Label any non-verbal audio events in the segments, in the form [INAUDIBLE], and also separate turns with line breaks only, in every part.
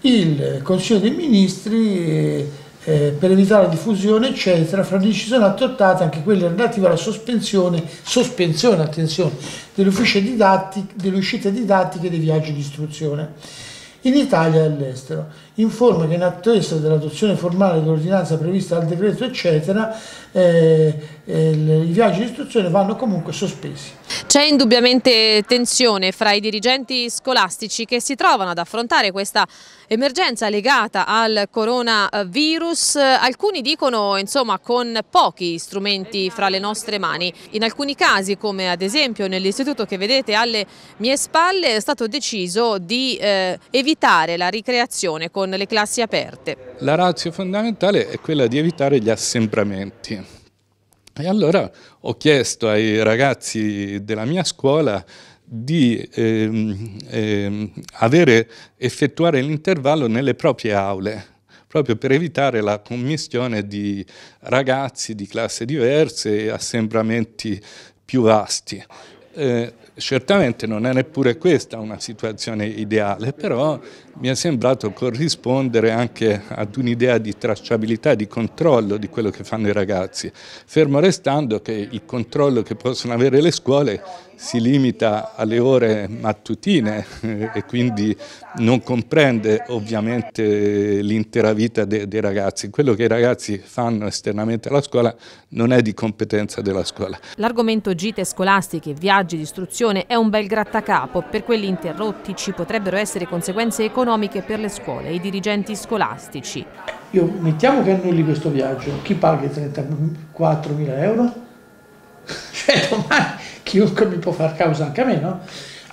Il Consiglio dei Ministri, eh, eh, per evitare la diffusione, eccetera, fra le decisioni adottate anche quelle relative alla sospensione, sospensione attenzione, delle, didattiche, delle uscite didattiche dei viaggi di istruzione in Italia e all'estero. Informa che in attesa dell'adozione formale dell'ordinanza prevista dal decreto, eccetera, eh, eh, i viaggi di istruzione vanno comunque sospesi.
C'è indubbiamente tensione fra i dirigenti scolastici che si trovano ad affrontare questa emergenza legata al coronavirus. Alcuni dicono insomma con pochi strumenti fra le nostre mani. In alcuni casi come ad esempio nell'istituto che vedete alle mie spalle è stato deciso di eh, evitare la ricreazione con le classi aperte.
La razza fondamentale è quella di evitare gli assembramenti e allora ho chiesto ai ragazzi della mia scuola di ehm, ehm, avere, effettuare l'intervallo nelle proprie aule, proprio per evitare la commistione di ragazzi di classe diverse e assembramenti più vasti. Eh, certamente non è neppure questa una situazione ideale, però mi è sembrato corrispondere anche ad un'idea di tracciabilità, di controllo di quello che fanno i ragazzi, fermo restando che il controllo che possono avere le scuole si limita alle ore mattutine e quindi non comprende ovviamente l'intera vita de dei ragazzi. Quello che i ragazzi fanno esternamente alla scuola non è di competenza della scuola.
L'argomento gite scolastiche, viaggi distruzione è un bel grattacapo. Per quelli interrotti ci potrebbero essere conseguenze economiche per le scuole e i dirigenti scolastici.
Io mettiamo che annulli questo viaggio, chi paga 34.000 euro? [LAUGHS] Cioè domani chiunque mi può far causa anche a me, no?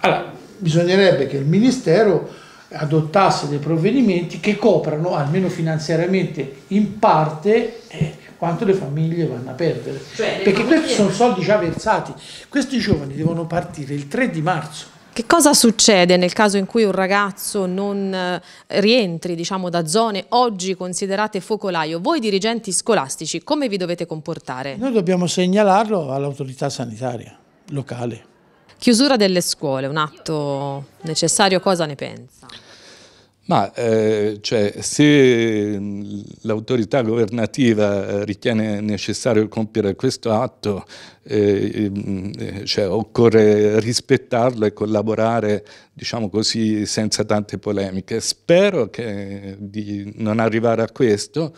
Allora, bisognerebbe che il Ministero adottasse dei provvedimenti che coprano, almeno finanziariamente, in parte eh, quanto le famiglie vanno a perdere. Cioè, Perché famiglie... questi sono soldi già versati. Questi giovani devono partire il 3 di marzo.
Che cosa succede nel caso in cui un ragazzo non eh, rientri diciamo, da zone oggi considerate focolaio? Voi dirigenti scolastici come vi dovete comportare?
Noi dobbiamo segnalarlo all'autorità sanitaria locale.
Chiusura delle scuole, un atto necessario, cosa ne pensa?
Ma eh, cioè, se mm, l'autorità governativa eh, ritiene necessario compiere questo atto, eh, eh, mm, eh, cioè, occorre rispettarlo e collaborare diciamo così, senza tante polemiche. Spero che, di non arrivare a questo,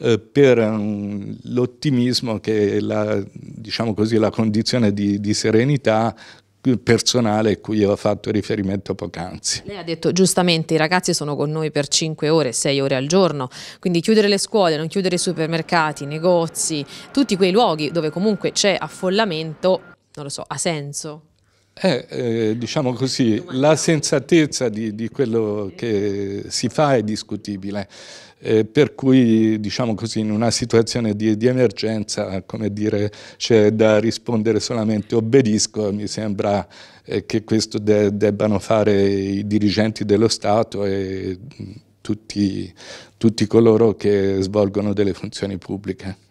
eh, per um, l'ottimismo che la, diciamo così, la condizione di, di serenità personale a cui ho fatto riferimento poc'anzi.
Lei ha detto giustamente i ragazzi sono con noi per 5 ore, 6 ore al giorno, quindi chiudere le scuole, non chiudere i supermercati, i negozi, tutti quei luoghi dove comunque c'è affollamento, non lo so, ha senso?
è eh, diciamo così, la sensatezza di, di, quello che si fa è discutibile, eh, per cui diciamo così, in una situazione di, di emergenza c'è da rispondere solamente obbedisco, mi sembra eh, che questo de debbano fare i dirigenti dello Stato e
tutti, tutti coloro che svolgono delle funzioni pubbliche.